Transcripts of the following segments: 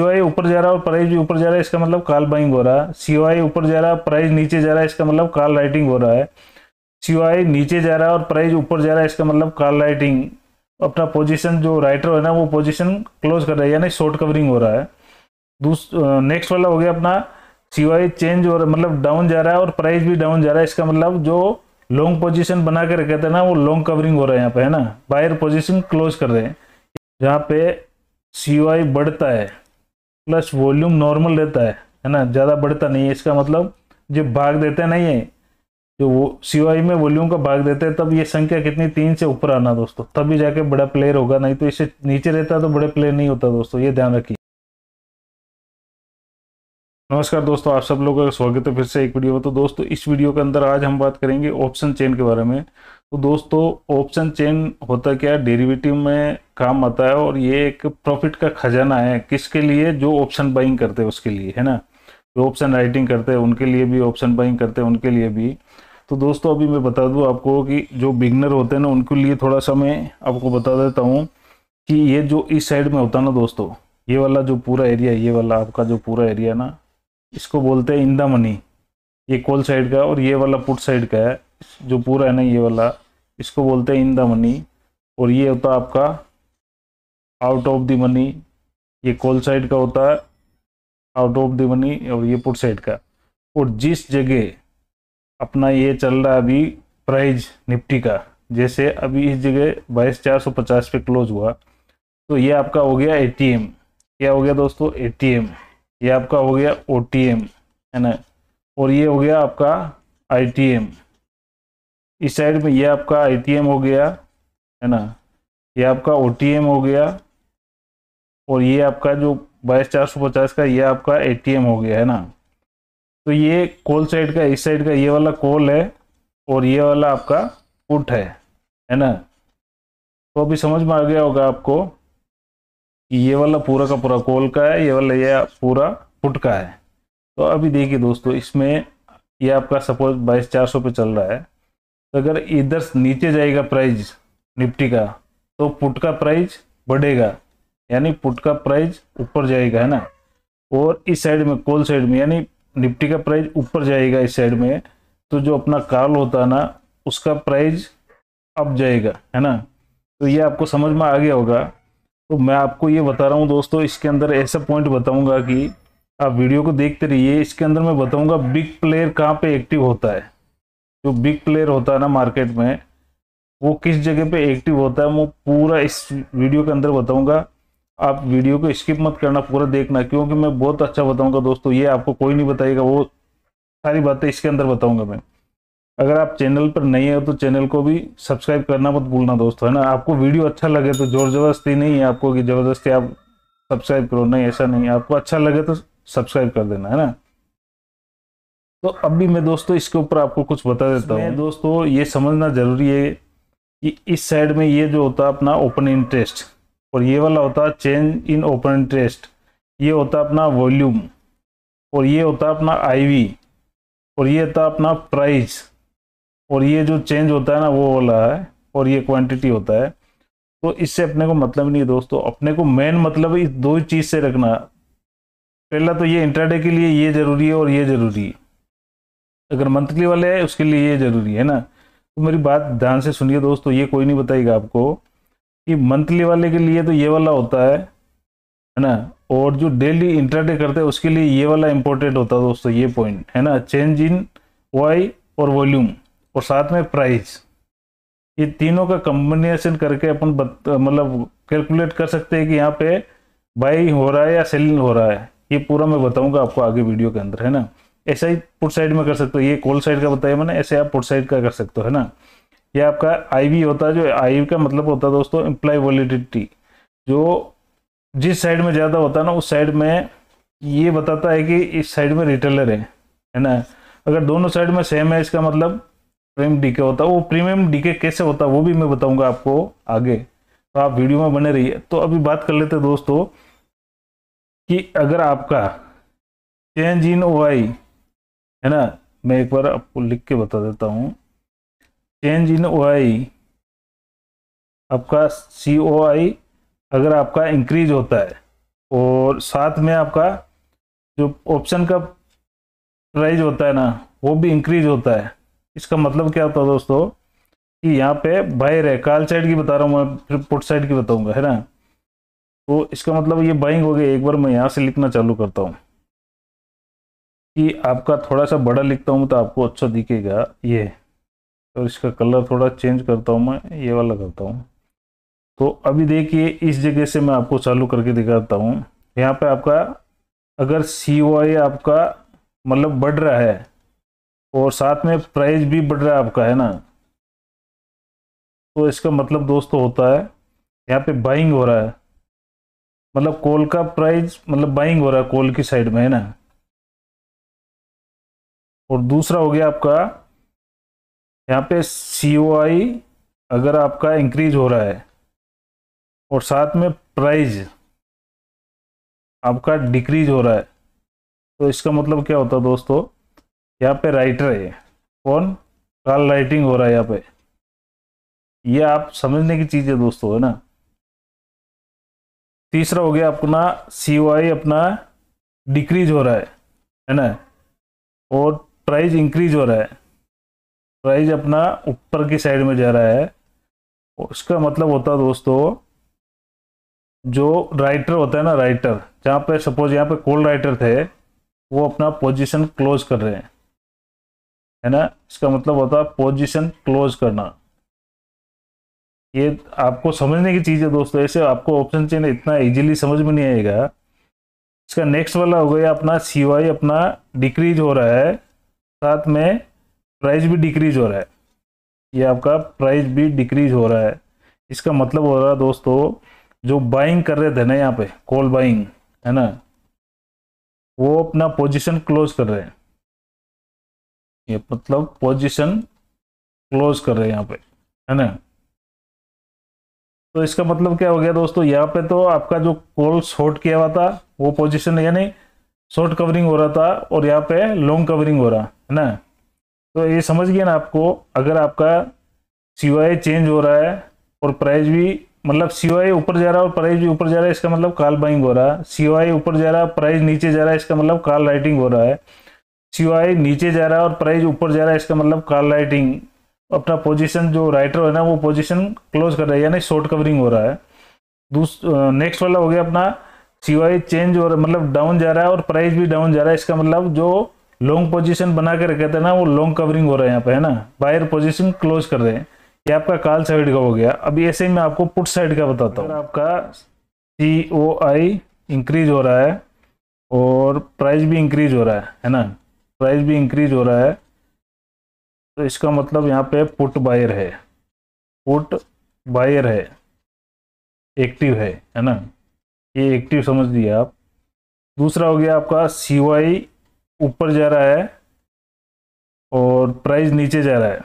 COI ऊपर जा रहा है और प्राइस भी ऊपर जा रहा है इसका मतलब कॉल बाइंग हो रहा है सीओआई ऊपर जा रहा है प्राइस नीचे जा रहा है इसका मतलब कॉल राइटिंग हो रहा है सीओआई नीचे जा रहा है और प्राइस ऊपर जा रहा है इसका मतलब कॉल राइटिंग अपना पोजीशन जो राइटर है ना वो पोजीशन क्लोज कर रहा है यानी शॉर्ट कवरिंग हो रहा है नेक्स्ट वाला हो गया अपना सीओआई चेंज हो रहा मतलब डाउन जा रहा है और प्राइस भी डाउन जा रहा है इसका मतलब जो लॉन्ग पोजीशन बना के रखे थे ना वो लॉन्ग कवरिंग हो रहा है यहाँ पे है ना बायर पोजीशन क्लोज कर रहे हैं जहाँ पे सीओआई बढ़ता है प्लस वॉल्यूम नॉर्मल रहता है है ना ज़्यादा बढ़ता नहीं है इसका मतलब जो भाग देते नहीं है जो वो सी में वॉल्यूम का भाग देते हैं तब ये संख्या कितनी तीन से ऊपर आना दोस्तों तभी जाके बड़ा प्लेयर होगा नहीं तो इससे नीचे रहता तो बड़े प्लेयर नहीं होता दोस्तों ये ध्यान रखिए नमस्कार दोस्तों आप सब लोगों का स्वागत है फिर से एक वीडियो में तो दोस्तों इस वीडियो के अंदर आज हम बात करेंगे ऑप्शन चेन के बारे में तो दोस्तों ऑप्शन चेन होता क्या है डेरिवेटिव में काम आता है और ये एक प्रॉफिट का खजाना है किसके लिए जो ऑप्शन बाइंग करते हैं उसके लिए है ना जो ऑप्शन राइटिंग करते हैं उनके लिए भी ऑप्शन बाइंग करते हैं उनके लिए भी तो दोस्तों अभी मैं बता दूं आपको कि जो बिगनर होते हैं ना उनके लिए थोड़ा सा मैं आपको बता देता हूँ कि ये जो इस साइड में होता ना दोस्तों ये वाला जो पूरा एरिया ये वाला आपका जो पूरा एरिया ना इसको बोलते हैं इंदा मनी ये कॉल साइड का और ये वाला पुट साइड का है जो पूरा है ना ये वाला इसको बोलते हैं इंदा मनी और ये होता आपका आउट ऑफ द मनी ये कॉल साइड का होता है आउट ऑफ द मनी और ये पुट साइड का और जिस जगह अपना ये चल रहा है अभी प्राइज निफ्टी का जैसे अभी इस जगह बाईस चार सौ पचास पे क्लोज हुआ तो ये आपका हो गया ए क्या हो गया दोस्तों ए ये आपका हो गया ओ है ना और ये हो गया आपका आई इस साइड में ये आपका आई हो गया है ना ये आपका ओ हो गया और ये आपका जो बाईस चार सौ पचास का ये आपका एटीएम हो गया है ना तो ये कॉल साइड का इस साइड का ये वाला कॉल है और ये वाला आपका पुट है है ना तो अभी समझ में आ गया होगा आपको कि ये वाला पूरा का पूरा कॉल का है ये वाला ये पूरा पुट का है तो अभी देखिए दोस्तों इसमें ये आपका सपोज बाईस चार सौ पे चल रहा है तो अगर इधर नीचे जाएगा प्राइस निफ्टी का तो पुट का प्राइस बढ़ेगा यानी पुट का प्राइस ऊपर जाएगा है ना और इस साइड में कॉल साइड में यानी निफ्टी का प्राइस ऊपर जाएगा इस साइड में तो जो अपना कॉल होता है ना उसका प्राइस अप जाएगा है ना तो ये आपको समझ में आ गया होगा तो मैं आपको ये बता रहा हूँ दोस्तों इसके अंदर ऐसा पॉइंट बताऊँगा कि आप वीडियो को देखते रहिए इसके अंदर मैं बताऊँगा बिग प्लेयर कहाँ पर एक्टिव होता है जो बिग प्लेयर होता है ना मार्केट में वो किस जगह पे एक्टिव होता है वो पूरा इस वीडियो के अंदर बताऊँगा आप वीडियो को स्किप मत करना पूरा देखना क्योंकि मैं बहुत अच्छा बताऊंगा दोस्तों ये आपको कोई नहीं बताएगा वो सारी बातें इसके अंदर बताऊंगा मैं अगर आप चैनल पर नए हो तो चैनल को भी सब्सक्राइब करना मत भूलना दोस्तों है ना आपको वीडियो अच्छा लगे तो जोर जबरदस्ती नहीं है आपको कि ज़बरदस्ती आप सब्सक्राइब करो नहीं ऐसा नहीं आपको अच्छा लगे तो सब्सक्राइब कर देना है ना तो अब भी मैं दोस्तों इसके ऊपर आपको कुछ बता देता हूँ दोस्तों ये समझना जरूरी है कि इस साइड में ये जो होता है अपना ओपन इंटरेस्ट और ये वाला होता है चेंज इन ओपन इंटरेस्ट ये होता है अपना वॉल्यूम और ये होता है अपना आईवी और ये होता अपना प्राइस और ये जो चेंज होता है ना वो वाला है और ये क्वांटिटी होता है तो इससे अपने को मतलब नहीं है दोस्तों अपने को मेन मतलब इस दो ही चीज़ से रखना पहला तो ये इंटरडे के लिए ये ज़रूरी है और ये ज़रूरी है अगर मंथली वाले है उसके लिए ये ज़रूरी है ना तो मेरी बात ध्यान से सुनिए दोस्तों ये कोई नहीं बताएगा आपको कि मंथली वाले के लिए तो ये वाला होता है है ना और जो डेली इंटरडे करते हैं उसके लिए ये वाला इंपॉर्टेंट होता है दोस्तों ये पॉइंट है ना चेंज इन वाई और वॉल्यूम और साथ में प्राइस ये तीनों का कम्बिनेशन करके अपन मतलब कैलकुलेट कर सकते हैं कि यहाँ पे बाई हो रहा है या सेलिंग हो रहा है ये पूरा मैं बताऊंगा आपको आगे वीडियो के अंदर है ना ऐसा ही पुट साइड में कर सकते हो ये कॉल साइड का बताया मैंने ऐसे आप पुट साइड का कर सकते हो है ना ये आपका आई होता है जो आई का मतलब होता है दोस्तों इम्प्लाई वॉलिडिटी जो जिस साइड में ज़्यादा होता है ना उस साइड में ये बताता है कि इस साइड में रिटेलर है है ना अगर दोनों साइड में सेम है इसका मतलब प्रीमियम डीके होता है वो प्रीमियम डीके कैसे होता है वो भी मैं बताऊंगा आपको आगे तो आप वीडियो में बने रहिए तो अभी बात कर लेते दोस्तों कि अगर आपका चेंज इन ओ है ना मैं एक बार आपको लिख के बता देता हूँ चेंज इन ओ आपका सी ओ आई अगर आपका इंक्रीज होता है और साथ में आपका जो ऑप्शन का प्राइज होता है ना वो भी इंक्रीज होता है इसका मतलब क्या होता है दोस्तों कि यहाँ पे बाइर है काल साइड की बता रहा हूँ मैं फिर पुट साइड की बताऊँगा है ना तो इसका मतलब ये बाइंग हो गया एक बार मैं यहाँ से लिखना चालू करता हूँ कि आपका थोड़ा सा बड़ा लिखता हूँ तो आपको अच्छा दिखेगा ये और तो इसका कलर थोड़ा चेंज करता हूँ मैं ये वाला करता हूँ तो अभी देखिए इस जगह से मैं आपको चालू करके दिखाता हूँ यहाँ पे आपका अगर सी आपका मतलब बढ़ रहा है और साथ में प्राइस भी बढ़ रहा है आपका है ना तो इसका मतलब दोस्तों होता है यहाँ पे बाइंग हो रहा है मतलब कोल का प्राइस मतलब बाइंग हो रहा है कोल की साइड में है ना और दूसरा हो गया आपका यहाँ पे सी ओ आई अगर आपका इंक्रीज हो रहा है और साथ में प्राइज आपका डिक्रीज हो रहा है तो इसका मतलब क्या होता है दोस्तों यहाँ पे राइटर है कौन कॉल राइटिंग हो रहा है यहाँ पे ये आप समझने की चीज़ है दोस्तों है ना तीसरा हो गया अपना सी अपना डिक्रीज हो रहा है है ना और प्राइस इंक्रीज हो रहा है प्राइस अपना ऊपर की साइड में जा रहा है उसका मतलब होता है दोस्तों जो राइटर होता है ना राइटर जहाँ पे सपोज यहाँ पे कोल्ड राइटर थे वो अपना पोजीशन क्लोज कर रहे हैं है ना इसका मतलब होता है पोजीशन क्लोज करना ये आपको समझने की चीज़ है दोस्तों ऐसे आपको ऑप्शन चेन इतना इजीली समझ में नहीं आएगा इसका नेक्स्ट वाला हो गया अपना सी अपना डिक्रीज हो रहा है साथ में प्राइस भी डिक्रीज हो रहा है ये आपका प्राइस भी डिक्रीज हो रहा है इसका मतलब हो रहा है दोस्तों जो बाइंग कर रहे थे ना यहाँ पे कॉल बाइंग है ना वो अपना पोजीशन क्लोज कर रहे हैं ये मतलब पोजीशन क्लोज कर रहे हैं यहाँ पे है ना तो इसका मतलब क्या हो गया दोस्तों यहाँ पे तो आपका जो कॉल शॉर्ट किया हुआ था वो पोजीशन यानी शॉर्ट कवरिंग हो रहा था और यहाँ पे लॉन्ग कवरिंग हो रहा है ना तो ये समझ गया ना आपको अगर आपका सी चेंज हो रहा है और प्राइस भी मतलब सी ऊपर जा रहा है और प्राइस भी ऊपर जा रहा है इसका मतलब कॉल बाइंग हो रहा है सी ऊपर जा रहा है प्राइस नीचे जा रहा है इसका मतलब कॉल राइटिंग हो रहा है सी नीचे जा रहा है और प्राइस ऊपर जा रहा है इसका मतलब कॉल राइटिंग अपना पोजीशन जो राइटर है ना वो पोजीशन क्लोज कर रहा है यानी शॉर्ट कवरिंग हो रहा है दूस नेक्स्ट वाला हो गया अपना सी चेंज हो रहा मतलब डाउन जा रहा है और प्राइस भी डाउन जा रहा है इसका मतलब जो लॉन्ग पोजीशन बना के रखे थे ना वो लॉन्ग कवरिंग हो रहा है यहाँ पे है ना बायर पोजीशन क्लोज कर रहे हैं ये आपका काल साइड का हो गया अभी ऐसे ही मैं आपको पुट साइड का बताता हूँ आपका सी ओ आई इंक्रीज हो रहा है और प्राइस भी इंक्रीज हो रहा है है ना प्राइस भी इंक्रीज हो रहा है तो इसका मतलब यहाँ पे पुट बायर है पुट बायर है एक्टिव है है ना ये एक्टिव समझ लिया आप दूसरा हो गया आपका सी वाई ऊपर जा रहा है और प्राइस नीचे जा रहा है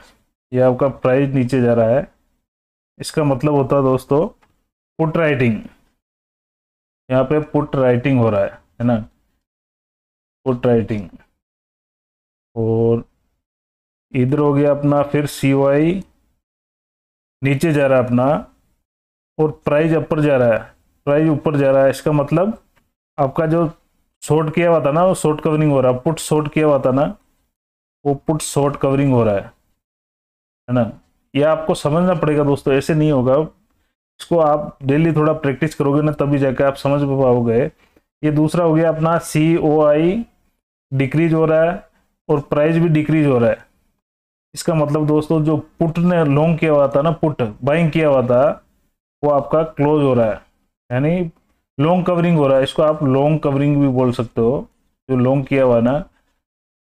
ये आपका प्राइस नीचे जा रहा है इसका मतलब होता है दोस्तों पुट राइटिंग यहाँ पे पुट राइटिंग हो रहा है है ना पुट राइटिंग और इधर हो गया अपना फिर सी वाई नीचे जा रहा है अपना और प्राइस अपर जा रहा है प्राइस ऊपर जा रहा है इसका मतलब आपका जो शॉर्ट किया हुआ था ना वो शॉर्ट कवरिंग हो रहा है पुट शॉर्ट किया हुआ था ना वो पुट शॉर्ट कवरिंग हो रहा है है ना ये आपको समझना पड़ेगा दोस्तों ऐसे नहीं होगा इसको आप डेली थोड़ा प्रैक्टिस करोगे ना तभी जाकर आप समझ पाओगे ये दूसरा हो गया अपना सी ओ आई डिक्रीज हो रहा है और प्राइस भी डिक्रीज हो रहा है इसका मतलब दोस्तों जो पुट ने लॉन्ग किया हुआ था ना पुट बाइंग किया हुआ था वो आपका क्लोज हो रहा है यानी लॉन्ग कवरिंग हो रहा है इसको आप लॉन्ग कवरिंग भी बोल सकते हो जो लॉन्ग किया हुआ ना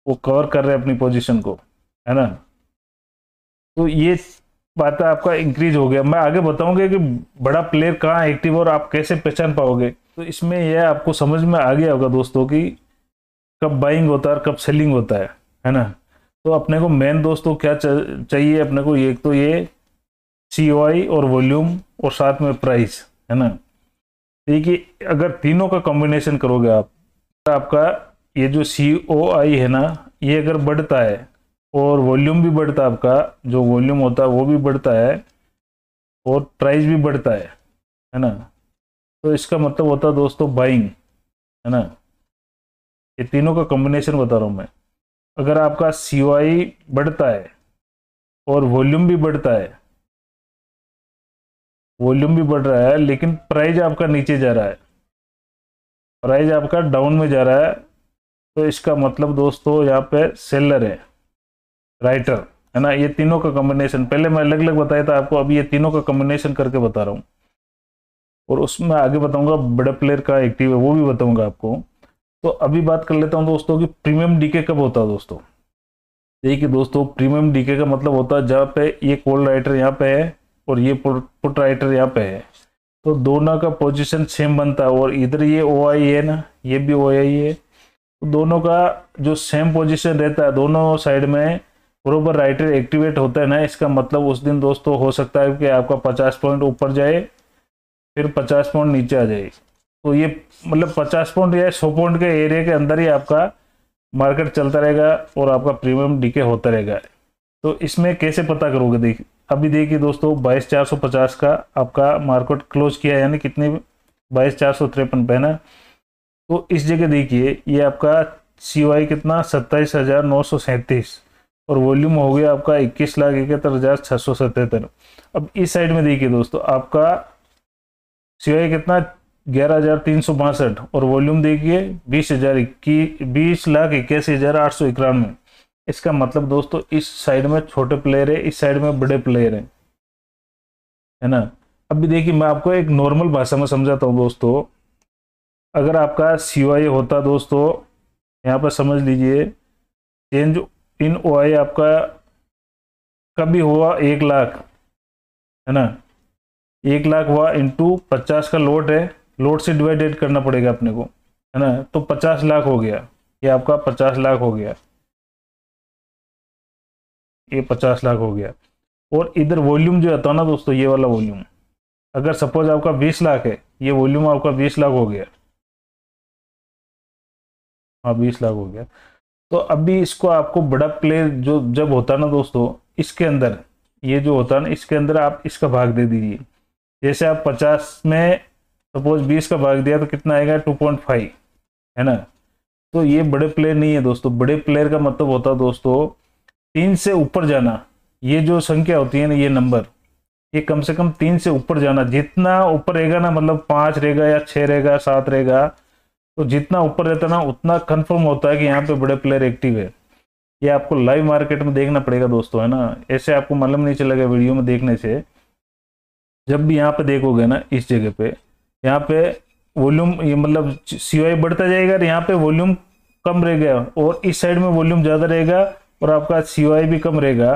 वो कवर कर रहे हैं अपनी पोजीशन को है ना तो ये बात आपका इंक्रीज हो गया मैं आगे बताऊंगा कि बड़ा प्लेयर कहाँ एक्टिव और आप कैसे पहचान पाओगे तो इसमें यह आपको समझ में आ गया होगा दोस्तों की कब बाइंग होता है कब सेलिंग होता है है ना तो अपने को मेन दोस्तों क्या चाहिए अपने को एक तो ये सी और वॉल्यूम और साथ में प्राइस है ना देखिए अगर तीनों का कॉम्बिनेशन करोगे आप तो आपका ये जो सी ओ आई है ना ये अगर बढ़ता है और वॉल्यूम भी बढ़ता है आपका जो वॉल्यूम होता है वो भी बढ़ता है और प्राइस भी बढ़ता है है ना तो इसका मतलब होता है दोस्तों बाइंग है ना ये तीनों का कॉम्बिनेशन बता रहा हूँ मैं अगर आपका सी ओ आई बढ़ता है और वॉल्यूम भी बढ़ता है वॉल्यूम भी बढ़ रहा है लेकिन प्राइस आपका नीचे जा रहा है प्राइस आपका डाउन में जा रहा है तो इसका मतलब दोस्तों यहाँ पे सेलर है राइटर है ना ये तीनों का कॉम्बिनेशन पहले मैं अलग अलग बताया था आपको अभी ये तीनों का कॉम्बिनेशन करके बता रहा हूँ और उसमें आगे बताऊंगा बड़े प्लेयर का एक्टिव है वो भी बताऊंगा आपको तो अभी बात कर लेता हूँ दोस्तों कि प्रीमियम डीके कब होता है दोस्तों देखिए दोस्तों प्रीमियम डीके का मतलब होता है जहाँ पे ये कोल्ड राइटर यहाँ पे है और ये पुट, राइटर यहाँ पे है तो दोनों का पोजीशन सेम बनता है और इधर ये ओ आई है ना ये भी ओ आई है तो दोनों का जो सेम पोजीशन रहता है दोनों साइड में बरोबर राइटर एक्टिवेट होता है ना इसका मतलब उस दिन दोस्तों हो सकता है कि आपका पचास पॉइंट ऊपर जाए फिर पचास पॉइंट नीचे आ जाए तो ये मतलब पचास पॉइंट या सौ पॉइंट के एरिया के अंदर ही आपका मार्केट चलता रहेगा और आपका प्रीमियम डीके होता रहेगा तो इसमें कैसे पता करोगे देखिए अभी देखिए दोस्तों बाईस चार सौ पचास का आपका मार्केट क्लोज किया है यानी कितने बाईस चार सौ तिरपन पे है ना तो इस जगह देखिए ये आपका सी वाई कितना सत्ताईस हज़ार नौ सौ सैंतीस और वॉल्यूम हो गया आपका इक्कीस लाख इकहत्तर हज़ार छः सौ सतहत्तर अब इस साइड में देखिए दोस्तों आपका सी वाई कितना ग्यारह हज़ार तीन सौ बासठ और वॉल्यूम देखिए बीस हज़ार इक्कीस बीस लाख इक्यासी हज़ार आठ सौ इक्यानवे इसका मतलब दोस्तों इस साइड में छोटे प्लेयर है इस साइड में बड़े प्लेयर हैं है ना अभी देखिए मैं आपको एक नॉर्मल भाषा में समझाता हूँ दोस्तों अगर आपका सी होता दोस्तों यहाँ पर समझ लीजिए चेंज इन ओ आपका कभी हुआ एक लाख है ना एक लाख हुआ इंटू पचास का लोट है लोट से डिवाइडेड करना पड़ेगा अपने को है ना तो पचास लाख हो गया ये आपका पचास लाख हो गया ये पचास लाख हो गया और इधर वॉल्यूम जो आता है ना दोस्तों ये वाला वॉल्यूम अगर सपोज आपका बीस लाख है ये वॉल्यूम आपका बीस लाख हो गया हाँ बीस लाख हो गया तो अभी इसको आपको बड़ा प्ले जो जब होता है ना दोस्तों इसके अंदर ये जो होता है ना इसके अंदर आप इसका भाग दे दीजिए जैसे आप पचास में सपोज बीस का भाग दिया तो कितना आएगा टू पॉइंट फाइव है ना तो ये बड़े प्लेयर नहीं है दोस्तों बड़े प्लेयर का मतलब होता है दोस्तों तीन से ऊपर जाना ये जो संख्या होती है ना ये नंबर ये कम से कम तीन से ऊपर जाना जितना ऊपर रहेगा ना मतलब पाँच रहेगा या छः रहेगा सात रहेगा तो जितना ऊपर रहता ना उतना कंफर्म होता है कि यहाँ पे बड़े प्लेयर एक्टिव है ये आपको लाइव मार्केट में देखना पड़ेगा दोस्तों है ना ऐसे आपको मालूम नहीं चलेगा वीडियो में देखने से जब भी यहाँ पे देखोगे ना इस जगह पे यहाँ पे वॉल्यूम ये मतलब सी बढ़ता जाएगा यहाँ पे वॉल्यूम कम रहेगा और इस साइड में वॉल्यूम ज़्यादा रहेगा और आपका सी भी कम रहेगा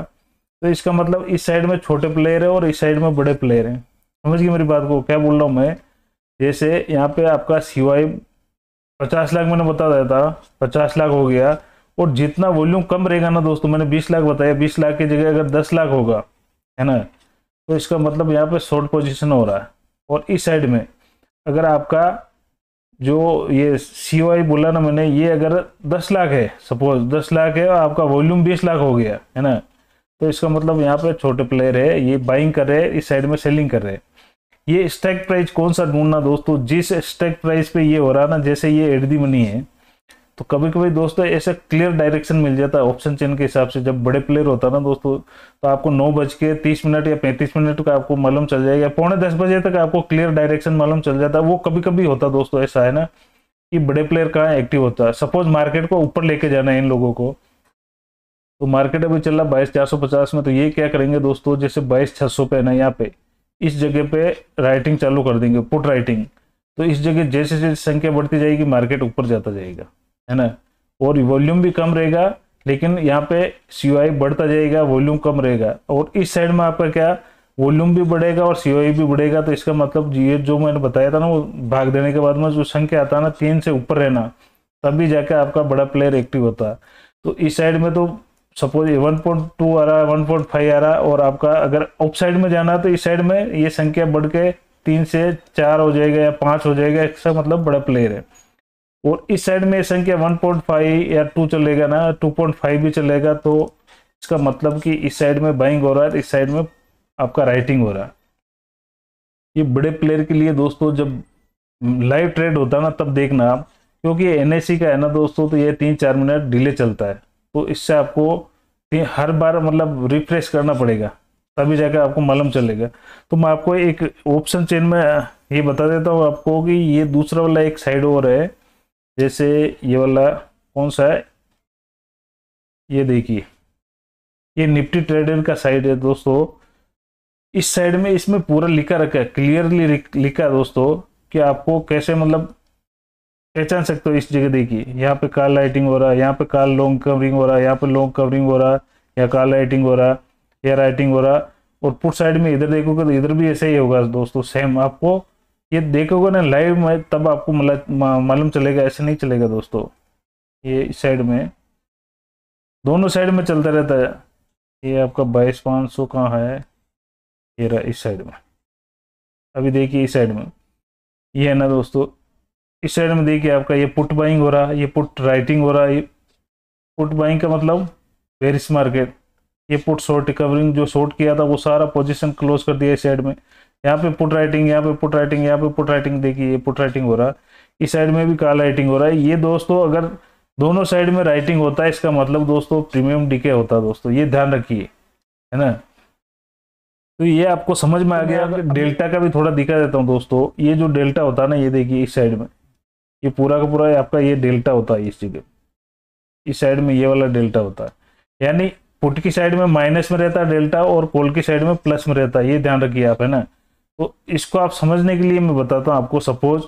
तो इसका मतलब इस साइड में छोटे प्लेयर है और इस साइड में बड़े प्लेयर हैं समझ गए मेरी बात को क्या बोल रहा हूँ मैं जैसे यहाँ पे आपका सी वाई पचास लाख मैंने बता दिया था पचास लाख हो गया और जितना वॉल्यूम कम रहेगा ना दोस्तों मैंने बीस लाख बताया बीस लाख की जगह अगर दस लाख होगा है ना तो इसका मतलब यहाँ पे शॉर्ट पोजिशन हो रहा है और इस साइड में अगर आपका जो ये सी ओ आई बोला ना मैंने ये अगर दस लाख है सपोज दस लाख है और आपका वॉल्यूम बीस लाख हो गया है ना तो इसका मतलब यहाँ पे छोटे प्लेयर है ये बाइंग कर रहे हैं इस साइड में सेलिंग कर रहे हैं ये स्टैक प्राइस कौन सा ढूंढना दोस्तों जिस स्टैक प्राइस पे ये हो रहा ना जैसे ये एट दी मनी है तो कभी कभी दोस्तों ऐसा क्लियर डायरेक्शन मिल जाता है ऑप्शन चेन के हिसाब से जब बड़े प्लेयर होता है ना दोस्तों तो आपको नौ बज के तीस मिनट या पैंतीस मिनट का आपको मालूम चल जाएगा पौने दस बजे तक आपको क्लियर डायरेक्शन मालूम चल जाता है वो कभी कभी होता दोस्तों ऐसा है ना कि बड़े प्लेयर कहाँ एक्टिव होता है सपोज मार्केट को ऊपर लेके जाना है इन लोगों को तो मार्केट अभी चल रहा बाईस चार सौ पचास में तो ये क्या करेंगे दोस्तों जैसे बाईस छह सौ पे ना यहाँ पे इस जगह पे राइटिंग चालू कर देंगे पुट राइटिंग तो इस जगह जैसे जैसे संख्या बढ़ती जाएगी मार्केट ऊपर जाता जाएगा है ना और वॉल्यूम भी कम रहेगा लेकिन यहाँ पे सी बढ़ता जाएगा वॉल्यूम कम रहेगा और इस साइड में आपका क्या वॉल्यूम भी बढ़ेगा और सी भी बढ़ेगा तो इसका मतलब ये जो मैंने बताया था ना वो भाग देने के बाद में जो संख्या आता है ना तीन से ऊपर रहना तभी जाके आपका बड़ा प्लेयर एक्टिव होता है तो इस साइड में तो सपोज ये 1.2 आ रहा है 1.5 आ रहा है और आपका अगर ऑफ साइड में जाना है तो इस साइड में ये संख्या बढ़ के तीन से चार हो जाएगा या पाँच हो जाएगा इसका मतलब बड़ा प्लेयर है और इस साइड में संख्या 1.5 या 2 चलेगा ना 2.5 भी चलेगा तो इसका मतलब कि इस साइड में बाइंग हो रहा है इस साइड में आपका राइटिंग हो रहा है ये बड़े प्लेयर के लिए दोस्तों जब लाइव ट्रेड होता है ना तब देखना आप क्योंकि एन का है ना दोस्तों तो ये तीन चार मिनट डिले चलता है तो इससे आपको हर बार मतलब रिफ्रेश करना पड़ेगा तभी जाकर आपको मालूम चलेगा तो मैं आपको एक ऑप्शन चेन में ये बता देता हूँ आपको कि ये दूसरा वाला एक साइड ओवर है जैसे ये वाला कौन सा है ये देखिए ये निफ्टी ट्रेडर का साइड है दोस्तों इस साइड में इसमें पूरा लिखा रखा है क्लियरली लिखा है दोस्तों कि आपको कैसे मतलब पहचान सकते हो इस जगह देखिए यहाँ पे कार लाइटिंग हो रहा है यहाँ पे कार लॉन्ग कवरिंग हो रहा है यहाँ पे लॉन्ग कवरिंग हो रहा है या कार लाइटिंग हो रहा है या राइटिंग हो रहा और पुट साइड में इधर देखोगे तो इधर भी ऐसा ही होगा दोस्तों सेम आपको ये देखोगे ना लाइव में तब आपको मतलब मालूम चलेगा ऐसे नहीं चलेगा दोस्तों ये साइड में दोनों साइड में चलता रहता है ये आपका बाईस पाँच सौ कहाँ है ये रहा इस साइड में अभी देखिए इस साइड में ये है ना दोस्तों इस साइड में देखिए आपका ये पुट बाइंग हो रहा है ये पुट राइटिंग हो रहा है ये पुट बाइंग का मतलब वेरिस मार्केट ये पुट शॉर्ट कवरिंग जो शॉर्ट किया था वो सारा पोजीशन क्लोज कर दिया इस साइड में यहाँ पे पुट राइटिंग यहाँ पे पुट राइटिंग यहाँ पे पुट राइटिंग देखिए ये पुट राइटिंग हो रहा है इस साइड में भी कॉल राइटिंग हो रहा है ये दोस्तों अगर दोनों साइड में राइटिंग होता है इसका मतलब दोस्तों प्रीमियम डीके होता है दोस्तों ये ध्यान रखिए है ना तो ये आपको समझ में आ गया डेल्टा का भी थोड़ा दिखा देता हूँ दोस्तों ये जो डेल्टा होता है ना ये देखिए इस साइड में ये पूरा का पूरा आपका ये डेल्टा होता है इस जगह इस साइड में ये वाला डेल्टा होता है यानी पुट की साइड में माइनस में रहता है डेल्टा और कोल की साइड में प्लस में रहता है ये ध्यान रखिए आप है ना तो इसको आप समझने के लिए मैं बताता हूँ आपको सपोज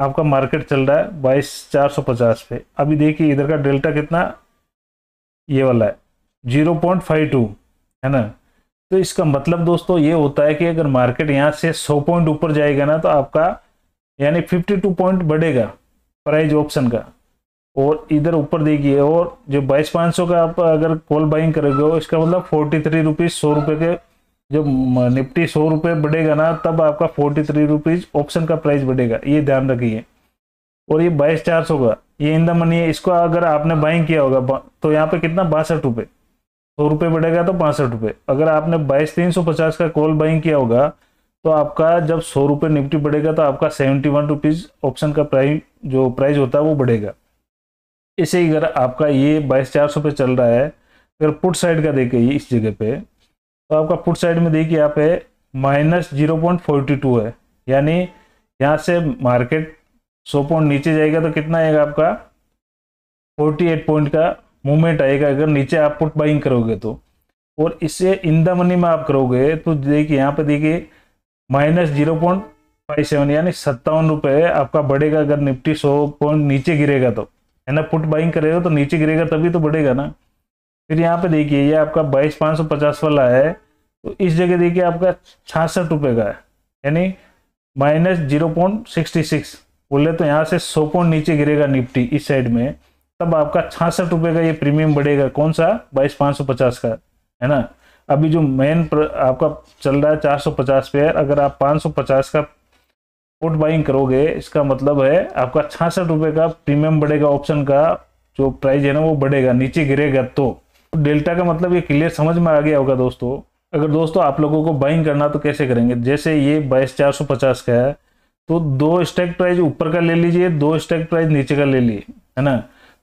आपका मार्केट चल रहा है बाईस चार सौ पचास पे अभी देखिए इधर का डेल्टा कितना ये वाला है जीरो पॉइंट फाइव टू है ना तो इसका मतलब दोस्तों ये होता है कि अगर मार्केट यहाँ से सौ पॉइंट ऊपर जाएगा ना तो आपका यानी फिफ्टी टू पॉइंट बढ़ेगा प्राइज ऑप्शन का और इधर ऊपर देखिए और जो बाईस पाँच सौ का आप अगर कॉल बाइंग करोगे इसका मतलब फोर्टी थ्री रुपीज़ सौ रुपये के जब निफ्टी सौ रुपये बढ़ेगा ना तब आपका फोर्टी थ्री रुपीज़ ऑप्शन का प्राइस बढ़ेगा ये ध्यान रखिए और ये बाईस चार सौ का ये इन द मनी है इसको अगर आपने बाइंग किया होगा तो यहाँ पे कितना बासठ रुपये सौ रुपये बढ़ेगा तो बासठ रुपये अगर आपने बाईस तीन सौ पचास का कॉल बाइंग किया होगा तो आपका जब सौ रुपये निफ्टी बढ़ेगा तो आपका सेवेंटी वन रुपीज़ ऑप्शन का प्राइस जो प्राइस होता है वो बढ़ेगा इसे अगर आपका ये बाईस चार सौ पे चल रहा है अगर पुट साइड का देखें इस जगह पे तो आपका पुट साइड में देखिए यहाँ पे minus zero point forty two है यानी यहाँ से मार्केट सौ पॉइंट नीचे जाएगा तो कितना आएगा आपका फोर्टी एट पॉइंट का मूवमेंट आएगा अगर नीचे आप पुट बाइंग करोगे तो और इससे इन द मनी में आप करोगे तो देखिए यहाँ पे देखिए minus zero point five seven यानी सत्तावन रुपये आपका बढ़ेगा अगर निफ्टी सौ पॉइंट नीचे गिरेगा तो है ना पुट बाइंग करेगा तो नीचे गिरेगा तभी तो बढ़ेगा ना फिर यहाँ पे देखिए ये आपका बाईस पाँच सौ पचास वाला है तो इस जगह देखिए आपका छासठ रुपये का है यानी minus zero point sixty six बोले तो यहाँ से सौ पॉइंट नीचे गिरेगा निफ्टी इस साइड में तब आपका छासठ रुपये का ये प्रीमियम बढ़ेगा कौन सा बाईस पाँच सौ पचास का है ना अभी जो मेन आपका चल रहा है चार सौ पचास पे अगर आप पाँच सौ पचास का पोर्ट बाइंग करोगे इसका मतलब है आपका छासठ रुपये का प्रीमियम बढ़ेगा ऑप्शन का जो प्राइस है ना वो बढ़ेगा नीचे गिरेगा तो डेल्टा का मतलब ये क्लियर समझ में आ गया होगा दोस्तों अगर दोस्तों आप लोगों को बाइंग करना तो कैसे करेंगे जैसे ये बाईस चार सौ पचास का है तो दो स्टैक प्राइस ऊपर का ले लीजिए दो स्टैक प्राइस नीचे का ले लिए है ना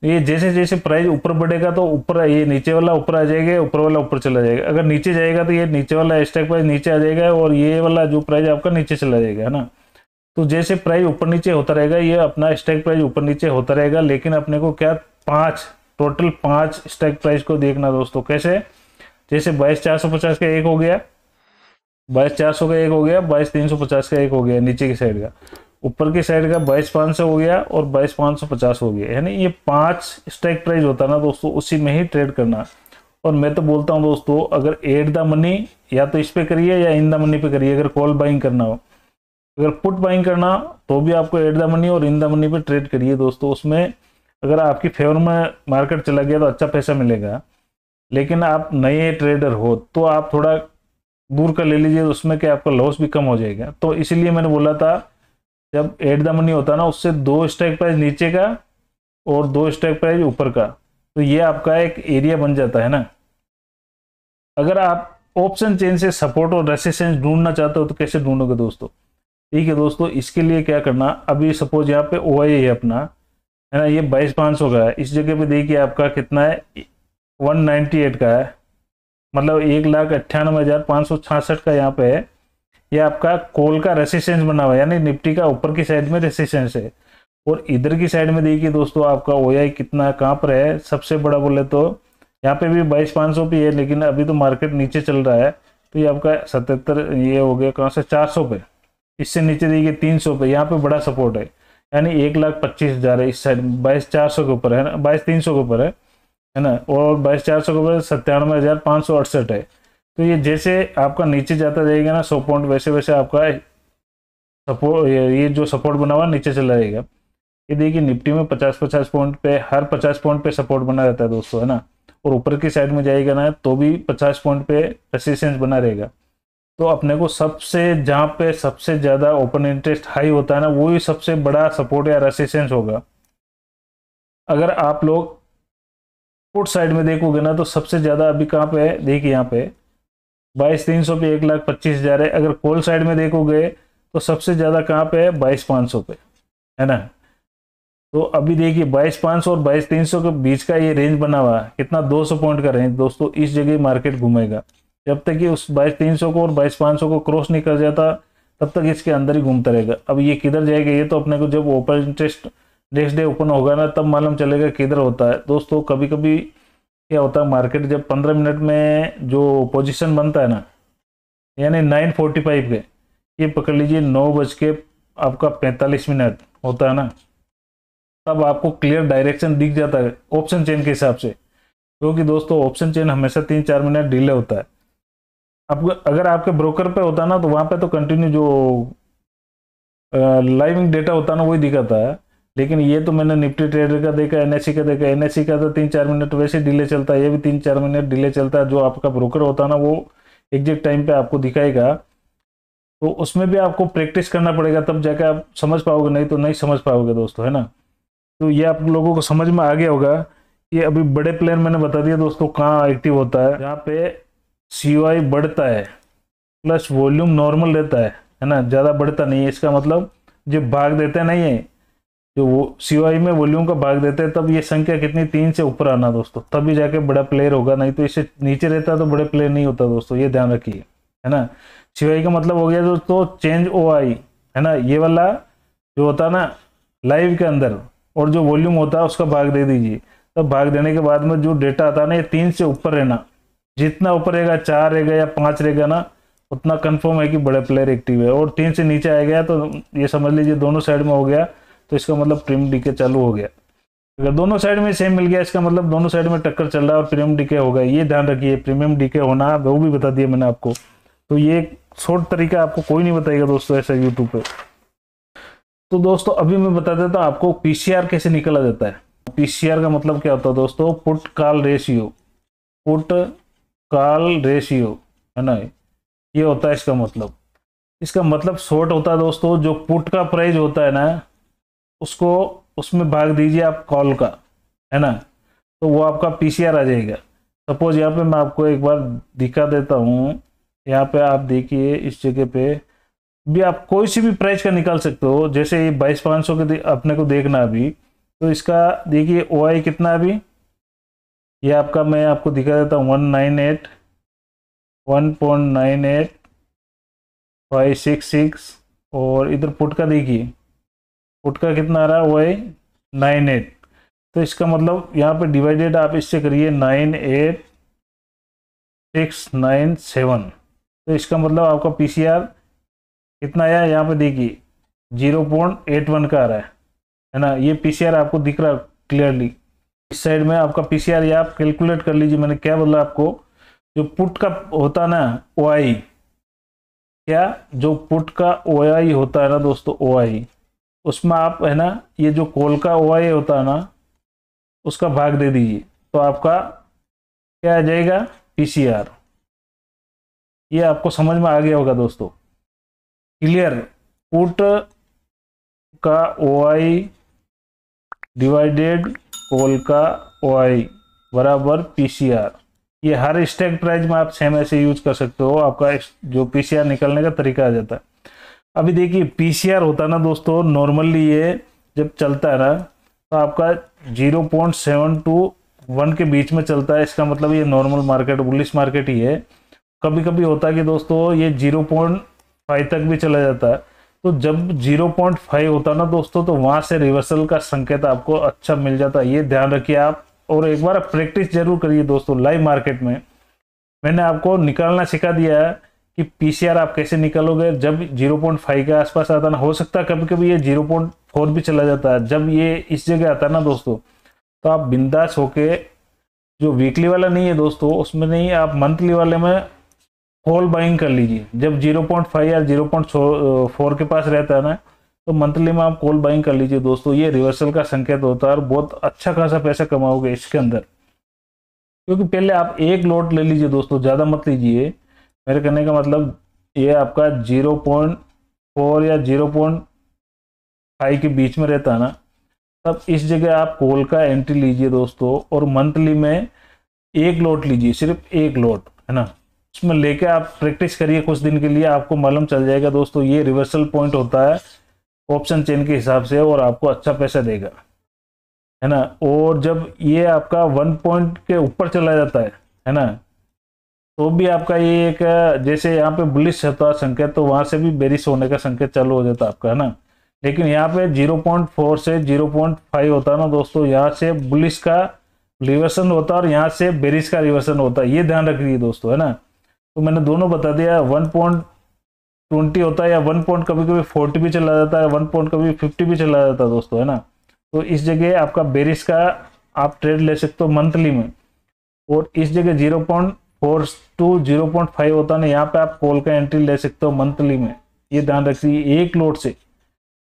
ये जैसे जैसे प्राइस ऊपर बढ़ेगा तो ऊपर ये नीचे वाला ऊपर आ जाएगा ऊपर वाला ऊपर चला जाएगा अगर नीचे जाएगा तो ये नीचे वाला स्टैक प्राइस नीचे आ जाएगा और ये वाला जो प्राइस आपका नीचे चला जाएगा है ना तो जैसे प्राइस ऊपर नीचे होता रहेगा ये अपना स्टैक प्राइस ऊपर नीचे होता रहेगा लेकिन अपने को क्या पाँच टोटल पांच स्टैक प्राइस को देखना दोस्तों कैसे जैसे बाईस चार सौ पचास का एक हो गया बाईस चार सौ का एक हो गया बाईस तीन सौ पचास का एक हो गया नीचे की साइड का ऊपर की साइड का बाईस पाँच सौ हो गया और बाईस पाँच सौ पचास हो गया यानी ये पांच स्टॉक प्राइस होता ना दोस्तों उसी में ही ट्रेड करना और मैं तो बोलता हूँ दोस्तों अगर एट द मनी या तो इस पे करिए या इन द मनी पे करिए अगर कॉल बाइंग करना हो अगर पुट बाइंग करना तो भी आपको एट द मनी और इन द मनी पे ट्रेड करिए दोस्तों उसमें अगर आपकी फेवर में मार्केट चला गया तो अच्छा पैसा मिलेगा लेकिन आप नए ट्रेडर हो तो आप थोड़ा दूर का ले लीजिए उसमें क्या आपका लॉस भी कम हो जाएगा तो इसीलिए मैंने बोला था जब एट द मनी होता ना उससे दो स्टैक प्राइस नीचे का और दो स्टॉक प्राइस ऊपर का तो ये आपका एक एरिया बन जाता है ना अगर आप ऑप्शन चेन से सपोर्ट और रेसिस्टेंस ढूंढना चाहते हो तो कैसे ढूंढोगे दोस्तों ठीक है दोस्तों इसके लिए क्या करना अभी सपोज यहाँ पे ओ है अपना है ना ये बाईस पाँच सौ का है इस जगह पे देखिए आपका कितना है वन नाइन्टी एट का है मतलब एक लाख अट्ठानवे हज़ार पाँच सौ छासठ का यहाँ पे है ये आपका कोल का रेसिस्टेंस बना हुआ है यानी निफ्टी का ऊपर की साइड में रेसिस्टेंस है और इधर की साइड में देखिए दोस्तों आपका ओ कितना कहाँ पर है सबसे बड़ा बोले तो यहाँ पे भी बाईस पाँच सौ पे है लेकिन अभी तो मार्केट नीचे चल रहा है तो ये आपका सतहत्तर ये हो गया कहाँ से चार सौ पे इससे नीचे देखिए तीन सौ पे यहाँ पे बड़ा सपोर्ट है यानी एक लाख पच्चीस हज़ार है इस साइड बाईस चार सौ के ऊपर है ना बाईस तीन सौ के ऊपर है है ना और बाईस चार सौ के ऊपर सत्तानवे हज़ार पाँच सौ अड़सठ है तो ये जैसे आपका नीचे जाता जाएगा ना सौ पॉइंट वैसे वैसे आपका सपोर्ट ये जो सपोर्ट बना हुआ नीचे चला जाएगा ये देखिए निफ्टी में पचास पचास पॉइंट पे हर पचास पॉइंट पे सपोर्ट बना रहता है दोस्तों है ना और ऊपर की साइड में जाएगा ना तो भी पचास पॉइंट पे रेसिस्टेंस बना रहेगा तो अपने को सबसे जहाँ पे सबसे ज़्यादा ओपन इंटरेस्ट हाई होता है ना वो ही सबसे बड़ा सपोर्ट या रेसिस्टेंस होगा अगर आप लोग पुट साइड में देखोगे ना तो सबसे ज़्यादा अभी कहाँ पे है देखिए यहाँ पे बाईस तीन सौ पे एक लाख पच्चीस हज़ार है अगर कोल साइड में देखोगे तो सबसे ज़्यादा कहाँ पे है बाईस पाँच सौ पे है ना तो अभी देखिए बाईस पाँच सौ और बाईस तीन सौ के बीच का ये रेंज बना हुआ है कितना दो सौ पॉइंट का रेंज दोस्तों इस जगह मार्केट घूमेगा जब तक ये उस बाईस तीन सौ को और बाईस पाँच सौ को क्रॉस नहीं कर जाता तब तक इसके अंदर ही घूमता रहेगा अब ये किधर जाएगा ये तो अपने को जब open interest next day open होगा ना तब मालूम चलेगा किधर होता है दोस्तों कभी कभी क्या होता है मार्केट जब पंद्रह मिनट में जो पोजिशन बनता है ना यानी नाइन फोर्टी फाइव के ये पकड़ लीजिए नौ बज के आपका पैंतालीस मिनट होता है ना तब आपको क्लियर डायरेक्शन दिख जाता है ऑप्शन चेन के हिसाब से क्योंकि तो दोस्तों ऑप्शन चेन हमेशा तीन चार मिनट डिले होता है आप अगर आपके ब्रोकर पे होता ना तो वहाँ पे तो कंटिन्यू जो लाइविंग डेटा होता ना वही दिखाता है लेकिन ये तो मैंने निफ्टी ट्रेडर का देखा एन e का देखा एन e का तो तीन चार मिनट वैसे डिले चलता है ये भी तीन चार मिनट डिले चलता है जो आपका ब्रोकर होता है ना वो एग्जैक्ट टाइम पे आपको दिखाएगा तो उसमें भी आपको प्रैक्टिस करना पड़ेगा तब जाके आप समझ पाओगे नहीं तो नहीं समझ पाओगे दोस्तों है ना तो ये आप लोगों को समझ में आ गया होगा ये अभी बड़े प्लेन मैंने बता दिया दोस्तों कहाँ एक्टिव होता है जहाँ पे सी बढ़ता है प्लस वॉल्यूम नॉर्मल रहता है है ना ज़्यादा बढ़ता नहीं है इसका मतलब जब भाग देते नहीं है जो तो वो सी में वॉल्यूम का भाग देते हैं तब ये संख्या कितनी तीन से ऊपर आना दोस्तों तभी जाके बड़ा प्लेयर होगा नहीं तो इससे नीचे रहता तो बड़े प्लेयर नहीं होता दोस्तों ये ध्यान रखिए है ना सी का मतलब हो गया दोस्तों चेंज ओ आई है ना ये वाला जो होता है ना लाइव के अंदर और जो वॉल्यूम होता है उसका भाग दे दीजिए तब भाग देने के बाद में जो डेटा आता है ना ये तीन से ऊपर रहना जितना ऊपर रहेगा चार रहेगा या पाँच रहेगा ना उतना कंफर्म है कि बड़े प्लेयर एक्टिव है और तीन से नीचे आ गया तो ये समझ लीजिए दोनों साइड में हो गया तो इसका मतलब प्रीम डीके चालू हो गया अगर दोनों साइड में सेम मिल गया इसका मतलब दोनों साइड में टक्कर चल रहा है और प्रीमियम डीके होगा ये ध्यान रखिए प्रीमियम डीके होना वो भी बता दिया मैंने आपको तो ये शॉर्ट तरीका आपको कोई नहीं बताएगा दोस्तों ऐसा यूट्यूब पे तो दोस्तों अभी मैं बता देता हूँ आपको पीसीआर कैसे निकला जाता है पीसीआर का मतलब क्या होता है दोस्तों पुट काल रेशियो पुट कॉल रेशियो है ना ये होता है इसका मतलब इसका मतलब शॉर्ट होता है दोस्तों जो पुट का प्राइस होता है ना उसको उसमें भाग दीजिए आप कॉल का है ना तो वो आपका पीसीआर आ जाएगा सपोज यहाँ पे मैं आपको एक बार दिखा देता हूँ यहाँ पे आप देखिए इस जगह पे भी आप कोई सी भी प्राइस का निकाल सकते हो जैसे ये बाईस पाँच सौ के अपने को देखना अभी तो इसका देखिए ओ कितना अभी ये आपका मैं आपको दिखा देता हूँ one nine eight one point nine eight Y six six और इधर पुट का देखिए पुट का कितना आ रहा है वाई नाइन एट तो इसका मतलब यहाँ पे डिवाइडेड आप इससे करिए nine eight six nine seven तो इसका मतलब आपका पीसीआर कितना आया यहाँ पे देखिए जीरो पॉइंट एट वन का आ रहा है है ना ये पीसीआर आपको दिख रहा है क्लियरली इस साइड में आपका पीसीआर या आप कैलकुलेट कर लीजिए मैंने क्या बोला आपको जो पुट का होता है ना ओ क्या जो पुट का ओ होता है ना दोस्तों ओ उसमें आप है ना ये जो कोल का ओ होता है ना उसका भाग दे दीजिए तो आपका क्या आ जाएगा पीसीआर ये आपको समझ में आ गया होगा दोस्तों क्लियर पुट का ओ आई डिवाइडेड कोल का ओ बराबर पी सी आर ये हर स्टैक प्राइस में आप सेम ऐसे यूज कर सकते हो आपका जो पी सी आर का तरीका आ जाता है अभी देखिए पी सी आर होता ना दोस्तों नॉर्मली ये जब चलता है ना तो आपका zero point seven two one के बीच में चलता है इसका मतलब ये नॉर्मल मार्केट बुलिस मार्केट ही है कभी कभी होता है कि दोस्तों ये जीरो पॉइंट फाइव तक भी चला जाता है तो जब 0.5 होता ना दोस्तों तो वहां से रिवर्सल का संकेत आपको अच्छा मिल जाता है ये ध्यान रखिए आप और एक बार प्रैक्टिस जरूर करिए दोस्तों लाइव मार्केट में मैंने आपको निकालना सिखा दिया है कि पीसीआर आप कैसे निकालोगे जब 0.5 के आसपास आता ना हो सकता है कभी कभी ये 0.4 भी चला जाता है जब ये इस जगह आता ना दोस्तों तो आप बिंदास होके जो वीकली वाला नहीं है दोस्तों उसमें नहीं आप मंथली वाले में होल बाइंग कर लीजिए जब 0.5 या 0.4 के पास रहता है ना तो मंथली में आप कॉल बाइंग कर लीजिए दोस्तों ये रिवर्सल का संकेत होता है और बहुत अच्छा खासा पैसा कमाओगे इसके अंदर क्योंकि पहले आप एक लोट ले लीजिए दोस्तों ज़्यादा मत लीजिए मेरे कहने का मतलब ये आपका 0.4 या 0.5 के बीच में रहता है ना तब इस जगह आप कॉल का एंट्री लीजिए दोस्तों और मंथली में एक लोट लीजिए सिर्फ एक लोट है ना उसमें लेके आप प्रैक्टिस करिए कुछ दिन के लिए आपको मालूम चल जाएगा दोस्तों ये रिवर्सल पॉइंट होता है ऑप्शन चेन के हिसाब से और आपको अच्छा पैसा देगा है ना और जब ये आपका वन पॉइंट के ऊपर चला जाता है है ना तो भी आपका ये एक जैसे यहाँ पे बुलिश होता संकेत तो वहाँ से भी बेरिश होने का संकेत चालू हो जाता है आपका है ना लेकिन यहाँ पे 0.4 से 0.5 होता है ना दोस्तों यहाँ से बुलिश का रिवर्सन होता है और यहाँ से बेरिश का रिवर्सन होता है ये ध्यान रखिए दोस्तों है ना तो मैंने दोनों बता दिया वन पॉइंट ट्वेंटी होता है या वन पॉइंट कभी कभी फोर्टी भी चला जाता है वन पॉइंट कभी फिफ्टी भी चला जाता है दोस्तों है ना तो इस जगह आपका बेरिस का आप ट्रेड ले सकते हो मंथली में और इस जगह zero point four two zero point five होता है ना यहाँ पे आप कॉल का एंट्री ले सकते हो मंथली में ये ध्यान रखिए एक लोड से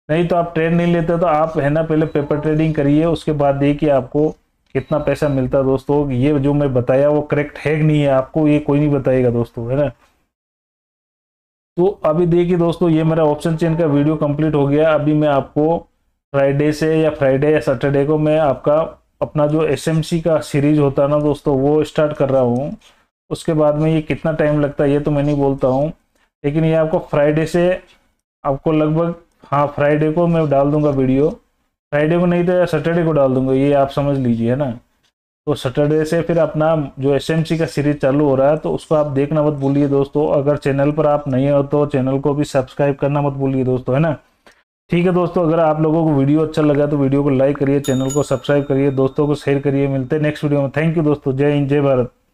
नहीं तो आप ट्रेड नहीं लेते तो आप है ना पहले पेपर ट्रेडिंग करिए उसके बाद देखिए आपको कितना पैसा मिलता है दोस्तों ये जो मैं बताया वो करेक्ट है नहीं है आपको ये कोई नहीं बताएगा दोस्तों है ना तो अभी देखिए दोस्तों ये मेरा ऑप्शन चेन का वीडियो कंप्लीट हो गया अभी मैं आपको फ्राइडे से या फ्राइडे या सैटरडे को मैं आपका अपना जो एस का सीरीज होता है ना दोस्तों वो स्टार्ट कर रहा हूँ उसके बाद में ये कितना टाइम लगता है ये तो मैं नहीं बोलता हूँ लेकिन ये आपको फ्राइडे से आपको लगभग हाँ फ्राइडे को मैं डाल दूंगा वीडियो फ्राइडे को नहीं तो सैटरडे को डाल दूंगा ये आप समझ लीजिए है ना तो सैटरडे से फिर अपना जो एस का सीरीज चालू हो रहा है तो उसको आप देखना मत भूलिए दोस्तों अगर चैनल पर आप नहीं हो तो चैनल को भी सब्सक्राइब करना मत भूलिए दोस्तों है ना ठीक है दोस्तों अगर आप लोगों को वीडियो अच्छा लगा तो वीडियो को लाइक करिए चैनल को सब्सक्राइब करिए दोस्तों को शेयर करिए मिलते हैं नेक्स्ट वीडियो में थैंक यू दोस्तों जय हिंद जय भारत